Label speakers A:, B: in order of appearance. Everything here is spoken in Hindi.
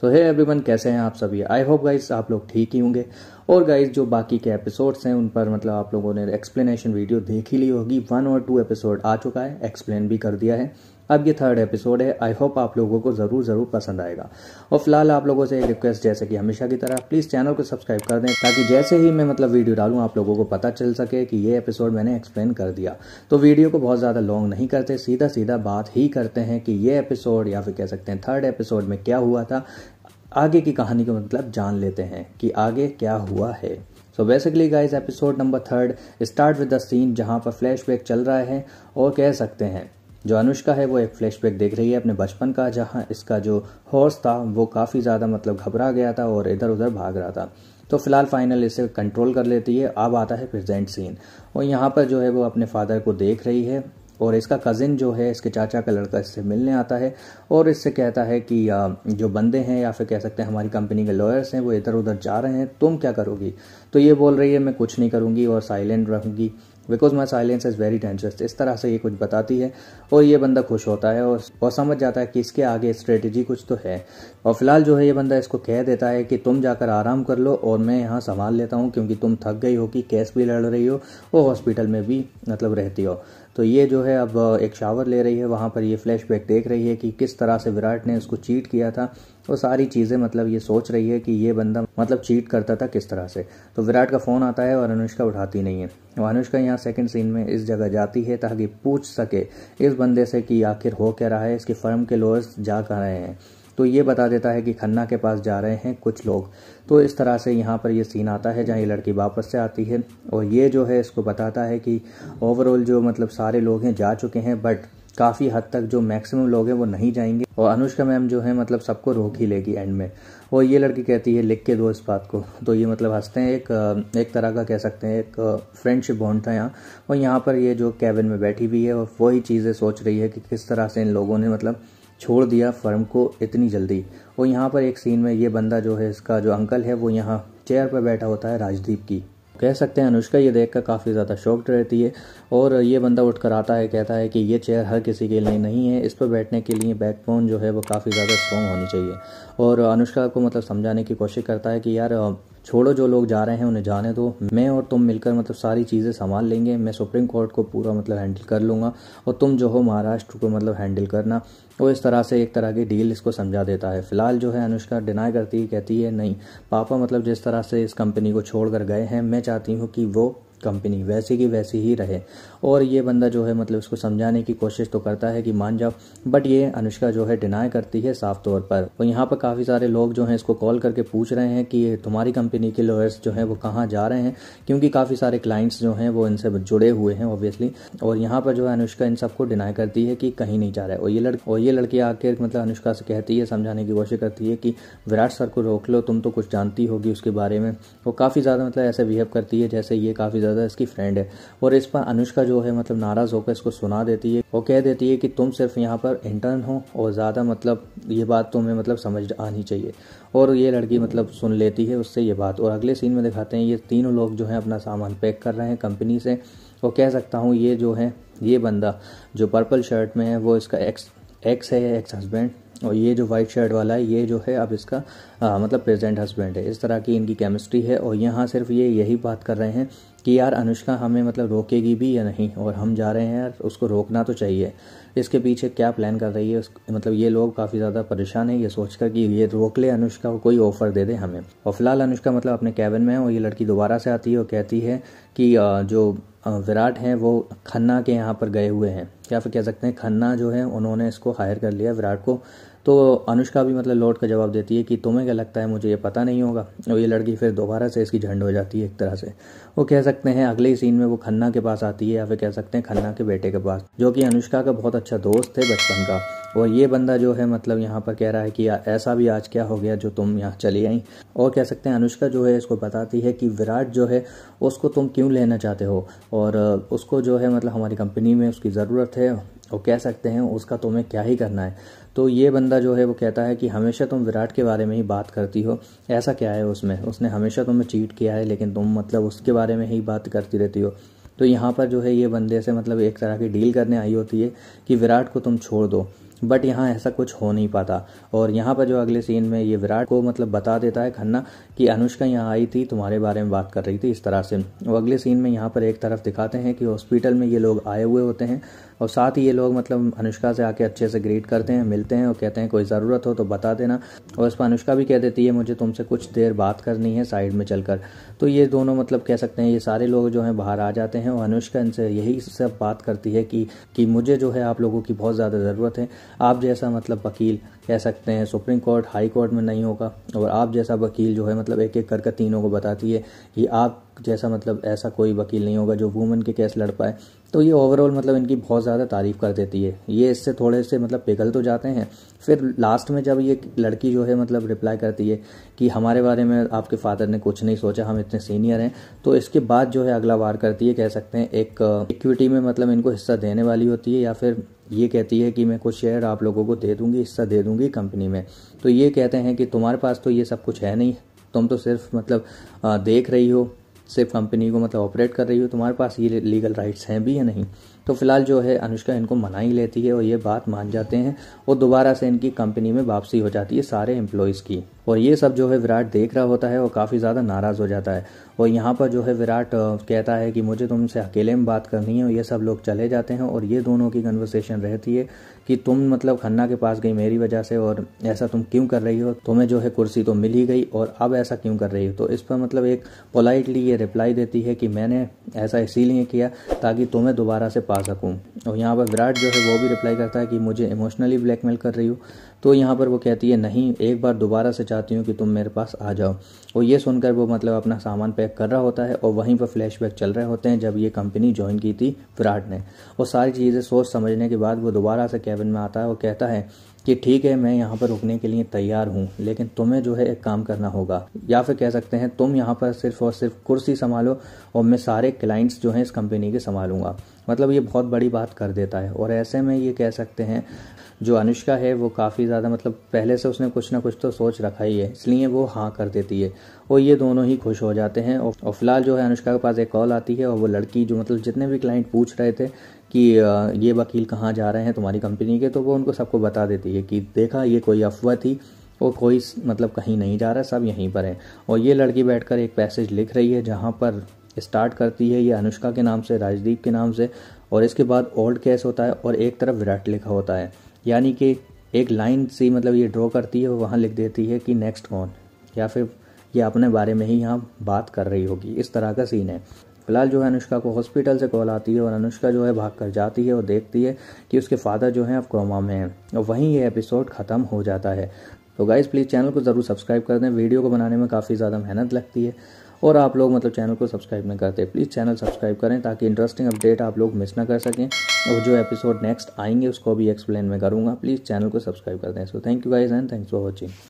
A: सो हे एवरीवन कैसे हैं आप सभी आई होप गाइज आप लोग ठीक ही होंगे और गाइज जो बाकी के एपिसोड्स हैं उन पर मतलब आप लोगों ने एक्सप्लेनेशन वीडियो देख ही ली होगी वन और टू एपिसोड आ चुका है एक्सप्लेन भी कर दिया है अब ये थर्ड एपिसोड है आई होप आप लोगों को ज़रूर ज़रूर पसंद आएगा और फिलहाल आप लोगों से रिक्वेस्ट जैसे कि हमेशा की तरह प्लीज़ चैनल को सब्सक्राइब कर दें ताकि जैसे ही मैं मतलब वीडियो डालू आप लोगों को पता चल सके कि ये एपिसोड मैंने एक्सप्लेन कर दिया तो वीडियो को बहुत ज़्यादा लॉन्ग नहीं करते सीधा सीधा बात ही करते हैं कि ये एपिसोड या फिर कह सकते हैं थर्ड एपिसोड में क्या हुआ था आगे की कहानी को मतलब जान लेते हैं कि आगे क्या हुआ है so basically guys episode number third start with the scene जहाँ पर फ्लैशबैक चल रहा है और कह सकते हैं जो अनुष्का है वो एक फ्लैशबैक देख रही है अपने बचपन का जहाँ इसका जो हॉर्स था वो काफ़ी ज़्यादा मतलब घबरा गया था और इधर उधर भाग रहा था तो फिलहाल फाइनल इसे कंट्रोल कर लेती है अब आता है प्रेजेंट सीन और यहाँ पर जो है वो अपने फादर को देख रही है और इसका कज़िन जो है इसके चाचा का लड़का इससे मिलने आता है और इससे कहता है कि जो बंदे हैं या फिर कह सकते हैं हमारी कंपनी के लॉयर्स हैं वो इधर उधर जा रहे हैं तुम क्या करोगी तो ये बोल रही है मैं कुछ नहीं करूँगी और साइलेंट रहूँगी because my silence is very dangerous इस तरह से ये कुछ बताती है और ये बंदा खुश होता है और, और समझ जाता है कि इसके आगे स्ट्रेटजी कुछ तो है और फिलहाल जो है ये बंदा इसको कह देता है कि तुम जाकर आराम कर लो और मैं यहाँ संभाल लेता हूँ क्योंकि तुम थक गई हो कि कैस भी लड़ रही हो और हॉस्पिटल में भी मतलब रहती हो तो ये जो है अब एक शावर ले रही है वहाँ पर ये फ्लैशबैक देख रही है कि किस तरह से विराट ने उसको चीट किया था वो सारी चीज़ें मतलब ये सोच रही है कि ये बंदा मतलब चीट करता था किस तरह से तो विराट का फ़ोन आता है और अनुष्का उठाती नहीं है वो अनुष्का यहाँ सेकंड सीन में इस जगह जाती है ताकि पूछ सके इस बंदे से कि आखिर हो क्या रहा है इसके फर्म के लोअर्स जा कर रहे हैं तो ये बता देता है कि खन्ना के पास जा रहे हैं कुछ लोग तो इस तरह से यहाँ पर ये सीन आता है जहाँ ये लड़की वापस से आती है और ये जो है इसको बताता है कि ओवरऑल जो मतलब सारे लोग हैं जा चुके हैं बट काफ़ी हद तक जो मैक्सिमम लोग हैं वो नहीं जाएंगे और अनुष्का मैम जो है मतलब सबको रोक ही लेगी एंड में और ये लड़की कहती है लिख के दो इस बात को तो ये मतलब हंसते हैं एक एक तरह का कह सकते हैं एक फ्रेंडशिप बॉन्ड था यहाँ और यहाँ पर ये जो कैबिन में बैठी हुई है और वही चीज़ें सोच रही है कि किस तरह से इन लोगों ने मतलब छोड़ दिया फर्म को इतनी जल्दी और यहाँ पर एक सीन में ये बंदा जो है इसका जो अंकल है वो यहाँ चेयर पर बैठा होता है राजदीप की कह सकते हैं अनुष्का ये देखकर काफ़ी ज़्यादा शॉक्ड रहती है और ये बंदा उठकर आता है कहता है कि ये चेयर हर किसी के लिए नहीं है इस पर बैठने के लिए बैकबोन जो है वो काफ़ी ज़्यादा स्ट्रॉन्ग होनी चाहिए और अनुष्का को मतलब समझाने की कोशिश करता है कि यार छोड़ो जो लोग जा रहे हैं उन्हें जाने दो मैं और तुम मिलकर मतलब सारी चीज़ें संभाल लेंगे मैं सुप्रीम कोर्ट को पूरा मतलब हैंडल कर लूँगा और तुम जो हो महाराष्ट्र को मतलब हैंडल करना वो इस तरह से एक तरह की डील इसको समझा देता है फिलहाल जो है अनुष्का डिनाई करती है कहती है नहीं पापा मतलब जिस तरह से इस कंपनी को छोड़ गए हैं मैं चाहती हूँ कि वो कंपनी वैसे की वैसे ही रहे और ये बंदा जो है मतलब उसको समझाने की कोशिश तो करता है कि मान जाओ बट ये अनुष्का जो है डिनाई करती है साफ तौर पर और यहाँ पर काफ़ी सारे लोग जो हैं इसको कॉल करके पूछ रहे हैं कि तुम्हारी कंपनी के लॉयर्स जो हैं वो कहाँ जा रहे हैं क्योंकि काफ़ी सारे क्लाइंट्स जो हैं वो इनसे जुड़े हुए हैं ऑब्वियसली और यहाँ पर जो है अनुष्का इन सबको डिनाई करती है कि कहीं नहीं जा रहा है और ये लड़ और ये लड़की आके मतलब अनुष्का से कहती है समझाने की कोशिश करती है कि विराट सर को रोक लो तुम तो कुछ जानती होगी उसके बारे में वो काफ़ी ज़्यादा मतलब ऐसे बिहेव करती है जैसे ये काफ़ी ज़्यादा इसकी फ्रेंड है और इस पर अनुष्का जो है मतलब नाराज़ होकर इसको सुना देती है और कह देती है कि तुम सिर्फ यहाँ पर इंटर्न हो और ज़्यादा मतलब ये बात तुम्हें मतलब समझ आनी चाहिए और ये लड़की मतलब सुन लेती है उससे ये बात और अगले सीन में दिखाते हैं ये तीनों लोग जो हैं अपना सामान पैक कर रहे हैं कंपनी से और कह सकता हूँ ये जो है ये बंदा जो पर्पल शर्ट में है वो इसका एक्स एक्स है एक्स हस्बैंड और ये जो वाइट शर्ट वाला है ये जो है अब इसका आ, मतलब प्रेजेंट हस्बैंड है इस तरह की इनकी केमिस्ट्री है और यहाँ सिर्फ ये यही बात कर रहे हैं कि यार अनुष्का हमें मतलब रोकेगी भी या नहीं और हम जा रहे हैं यार उसको रोकना तो चाहिए इसके पीछे क्या प्लान कर रही है उस, मतलब ये लोग काफ़ी ज़्यादा परेशान है ये सोचकर कि ये रोक ले अनुष्का को कोई ऑफ़र दे दे हमें और फिलहाल अनुष्का मतलब अपने कैबिन में है और ये लड़की दोबारा से आती है और कहती है कि जो विराट हैं वो खन्ना के यहाँ पर गए हुए हैं या फिर कह सकते हैं खन्ना जो है उन्होंने इसको हायर कर लिया विराट को तो अनुष्का भी मतलब लौट कर जवाब देती है कि तुम्हें क्या लगता है मुझे ये पता नहीं होगा और ये लड़की फिर दोबारा से इसकी झंड हो जाती है एक तरह से वो कह सकते हैं अगले ही सीन में वो खन्ना के पास आती है या फिर कह सकते हैं खन्ना के बेटे के पास जो कि अनुष्का का बहुत अच्छा दोस्त है बचपन का और ये बंदा जो है मतलब यहाँ पर कह रहा है कि ऐसा भी आज क्या हो गया जो तुम यहाँ चली आई और कह सकते हैं अनुष्का जो है इसको बताती है कि विराट जो है उसको तुम क्यों लेना चाहते हो और उसको जो है मतलब हमारी कंपनी में उसकी ज़रूरत है वो कह सकते हैं उसका तुम्हें क्या ही करना है तो ये बंदा जो है वो कहता है कि हमेशा तुम विराट के बारे में ही बात करती हो ऐसा क्या है उसमें उसने हमेशा तुम्हें चीट किया है लेकिन तुम मतलब उसके बारे में ही बात करती रहती हो तो यहाँ पर जो है ये बंदे से मतलब एक तरह की डील करने आई होती है कि विराट को तुम छोड़ दो बट यहाँ ऐसा कुछ हो नहीं पाता और यहाँ पर जो अगले सीन में ये विराट को मतलब बता देता है खन्ना कि अनुष्का यहाँ आई थी तुम्हारे बारे में बात कर रही थी इस तरह से वो अगले सीन में यहाँ पर एक तरफ दिखाते हैं कि हॉस्पिटल में ये लोग आए हुए होते हैं और साथ ही ये लोग मतलब अनुष्का से आके अच्छे से ग्रीट करते हैं मिलते हैं और कहते हैं कोई ज़रूरत हो तो बता देना और इस पर अनुष्का भी कह देती है मुझे तुमसे कुछ देर बात करनी है साइड में चलकर तो ये दोनों मतलब कह सकते हैं ये सारे लोग जो हैं बाहर आ जाते हैं और अनुष्का इनसे यही सब बात करती है कि कि मुझे जो है आप लोगों की बहुत ज़्यादा ज़रूरत है आप जैसा मतलब वकील कह सकते हैं सुप्रीम कोर्ट हाई कोर्ट में नहीं होगा और आप जैसा वकील जो है मतलब एक एक करके तीनों को बताती है कि आप जैसा मतलब ऐसा कोई वकील नहीं होगा जो वुमेन के केस लड़ पाए तो ये ओवरऑल मतलब इनकी बहुत ज़्यादा तारीफ़ कर देती है ये इससे थोड़े से मतलब पिघल तो जाते हैं फिर लास्ट में जब ये लड़की जो है मतलब रिप्लाई करती है कि हमारे बारे में आपके फादर ने कुछ नहीं सोचा हम इतने सीनियर हैं तो इसके बाद जो है अगला वार करती है कह सकते हैं एक इक्विटी में मतलब इनको हिस्सा देने वाली होती है या फिर ये कहती है कि मैं कुछ शेयर आप लोगों को दे दूंगी हिस्सा दे दूंगी कंपनी में तो ये कहते हैं कि तुम्हारे पास तो ये सब कुछ है नहीं तुम तो सिर्फ मतलब देख रही हो सिर्फ कंपनी को मतलब ऑपरेट कर रही हो तुम्हारे पास ये लीगल राइट्स हैं भी या नहीं तो फिलहाल जो है अनुष्का इनको मना ही लेती है और ये बात मान जाते हैं और दोबारा से इनकी कंपनी में वापसी हो जाती है सारे एम्प्लॉयज़ की और ये सब जो है विराट देख रहा होता है और काफ़ी ज़्यादा नाराज़ हो जाता है और यहाँ पर जो है विराट कहता है कि मुझे तुमसे अकेले में बात करनी है और ये सब लोग चले जाते हैं और ये दोनों की कन्वर्सेशन रहती है कि तुम मतलब खन्ना के पास गई मेरी वजह से और ऐसा तुम क्यों कर रही हो तुम्हें जो है कुर्सी तो मिल ही गई और अब ऐसा क्यों कर रही हो तो इस पर मतलब एक पोलाइटली ये रिप्लाई देती है कि मैंने ऐसा इसीलिए किया ताकि तुम्हें दोबारा से पा सकूँ और यहाँ पर विराट जो है वो भी रिप्लाई करता है कि मुझे इमोशनली ब्लैकमेल कर रही हो तो यहाँ पर वो कहती है नहीं एक बार दोबारा से चाह चाहती हूँ कि तुम मेरे पास आ जाओ और ये सुनकर वो मतलब अपना सामान पैक कर रहा होता है और वहीं पर फ्लैशबैक चल रहे होते हैं जब ये कंपनी ज्वाइन की थी विराट ने और सारी चीज़ें सोच समझने के बाद वो दोबारा से कैबिन में आता है और कहता है कि ठीक है मैं यहाँ पर रुकने के लिए तैयार हूँ लेकिन तुम्हें जो है एक काम करना होगा या फिर कह सकते हैं तुम यहाँ पर सिर्फ और सिर्फ कुर्सी संभालो और मैं सारे क्लाइंट्स जो हैं इस कंपनी के संभालूंगा मतलब ये बहुत बड़ी बात कर देता है और ऐसे में ये कह सकते हैं जो अनुष्का है वो काफ़ी ज़्यादा मतलब पहले से उसने कुछ ना कुछ तो सोच रखा ही है इसलिए वो हाँ कर देती है और ये दोनों ही खुश हो जाते हैं और फिलहाल जो है अनुष्का के पास एक कॉल आती है और वो लड़की जो मतलब जितने भी क्लाइंट पूछ रहे थे कि ये वकील कहाँ जा रहे हैं तुम्हारी कंपनी के तो वो उनको सबको बता देती है कि देखा ये कोई अफवाह थी और कोई मतलब कहीं नहीं जा रहा सब यहीं पर है और ये लड़की बैठकर एक पैसेज लिख रही है जहाँ पर स्टार्ट करती है ये अनुष्का के नाम से राजदीप के नाम से और इसके बाद ओल्ड केस होता है और एक तरफ विराट लिखा होता है यानी कि एक लाइन सी मतलब ये ड्रॉ करती है और वहाँ लिख देती है कि नेक्स्ट कौन या फिर ये अपने बारे में ही यहाँ बात कर रही होगी इस तरह का सीन है फिलहाल जो है अनुष्का को हॉस्पिटल से कॉल आती है और अनुष्का जो है भाग कर जाती है और देखती है कि उसके फादर जो है अब क्रोमा में है और वहीं ये एपिसोड ख़त्म हो जाता है तो गाइज़ प्लीज़ चैनल को ज़रूर सब्सक्राइब कर दें वीडियो को बनाने में काफ़ी ज़्यादा मेहनत लगती है और आप लोग मतलब चैनल को सब्सक्राइब नहीं करते प्लीज़ चैनल सब्सक्राइब करें ताकि इंटरेस्टिंग अपडेट आप लोग मिस ना कर सकें और जो एपिसोड नेक्स्ट आएंगे उसको भी एक्सप्लेन में करूँगा प्लीज़ चैनल को सब्सक्राइब कर दें so thank you guys and thanks for watching